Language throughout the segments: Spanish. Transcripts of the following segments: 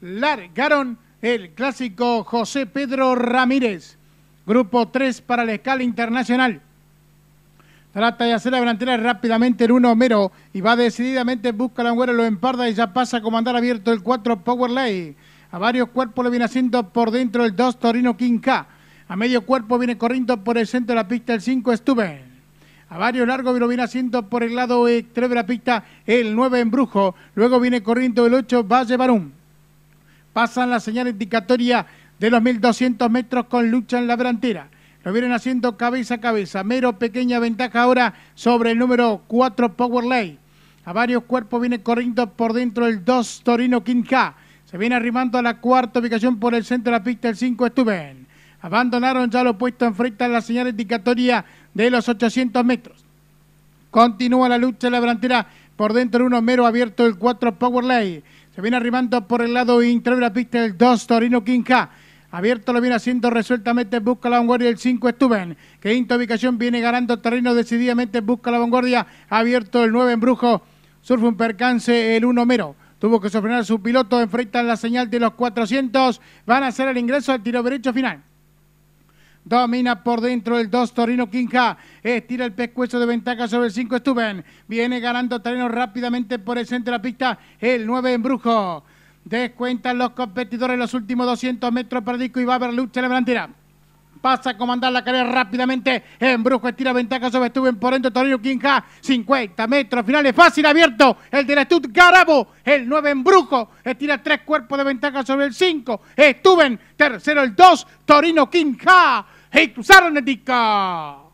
largaron el clásico José Pedro Ramírez. Grupo 3 para la escala internacional. Trata de hacer la delantera rápidamente el 1 Homero y va decididamente, busca la Angüera, lo emparda y ya pasa a andar abierto el 4 Powerlay. A varios cuerpos lo viene haciendo por dentro el 2 Torino Quinca. A medio cuerpo viene corriendo por el centro de la pista el 5 Stuben. A varios largos lo viene haciendo por el lado extremo de la pista el 9 Embrujo. Luego viene corriendo el 8 Valle Barún. Pasan la señal indicatoria de los 1.200 metros con lucha en la delantera. Lo vienen haciendo cabeza a cabeza. Mero pequeña ventaja ahora sobre el número 4 Powerlay. A varios cuerpos viene corriendo por dentro el 2 Torino Quinja. Se viene arrimando a la cuarta ubicación por el centro de la pista el 5 Estuben. Abandonaron ya lo puesto enfrente a la señal indicatoria de los 800 metros. Continúa la lucha en la delantera por dentro el 1 Mero abierto el 4 Powerlay. Se viene arrimando por el lado interior de la pista el 2, Torino Quinca. Abierto lo viene haciendo resueltamente, busca la vanguardia el 5 Estuben. Quinta ubicación viene ganando terreno decididamente, busca la vanguardia. Abierto el 9 Embrujo, surfe un percance el 1 Mero. Tuvo que sofrenar su piloto, enfrentan la señal de los 400. Van a hacer el ingreso al tiro derecho final. Domina por dentro el 2, Torino quinja Estira el pescuezo de ventaja sobre el 5, Stuben. Viene ganando terreno rápidamente por el centro de la pista. El 9, Embrujo. Descuentan los competidores los últimos 200 metros para y va a haber lucha en la delantera pasa a comandar la carrera rápidamente. Embrujo estira ventaja sobre Stuben por dentro. Torino Quinja, 50 metros finales, fácil abierto. El la la Garabo, el 9 Embrujo, estira tres cuerpos de ventaja sobre el 5. Stuben, tercero el 2, Torino Quinja. Hei, tu sara nadika!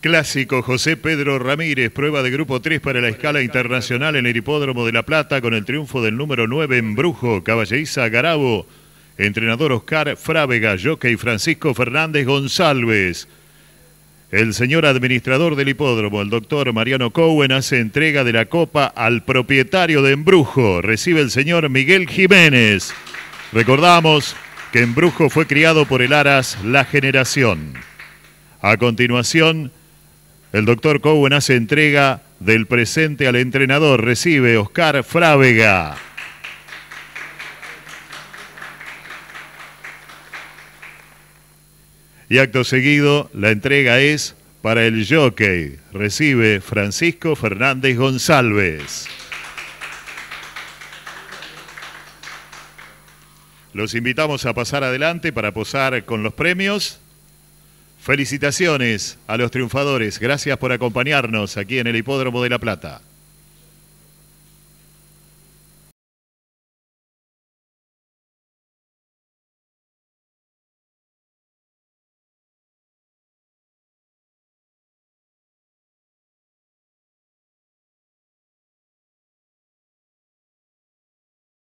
Clásico José Pedro Ramírez, prueba de grupo 3 para la escala internacional en el Hipódromo de La Plata con el triunfo del número 9 Embrujo. Brujo, Caballeriza Garabo, entrenador Oscar Frávega, jockey Francisco Fernández González. El señor administrador del hipódromo, el doctor Mariano Cowen, hace entrega de la copa al propietario de Embrujo. Recibe el señor Miguel Jiménez. Recordamos que Embrujo fue criado por el Aras La Generación. A continuación, el doctor Cowen hace entrega del presente al entrenador. Recibe Oscar Frávega. Y acto seguido, la entrega es para el jockey. Recibe Francisco Fernández González. Los invitamos a pasar adelante para posar con los premios. Felicitaciones a los triunfadores. Gracias por acompañarnos aquí en el Hipódromo de La Plata.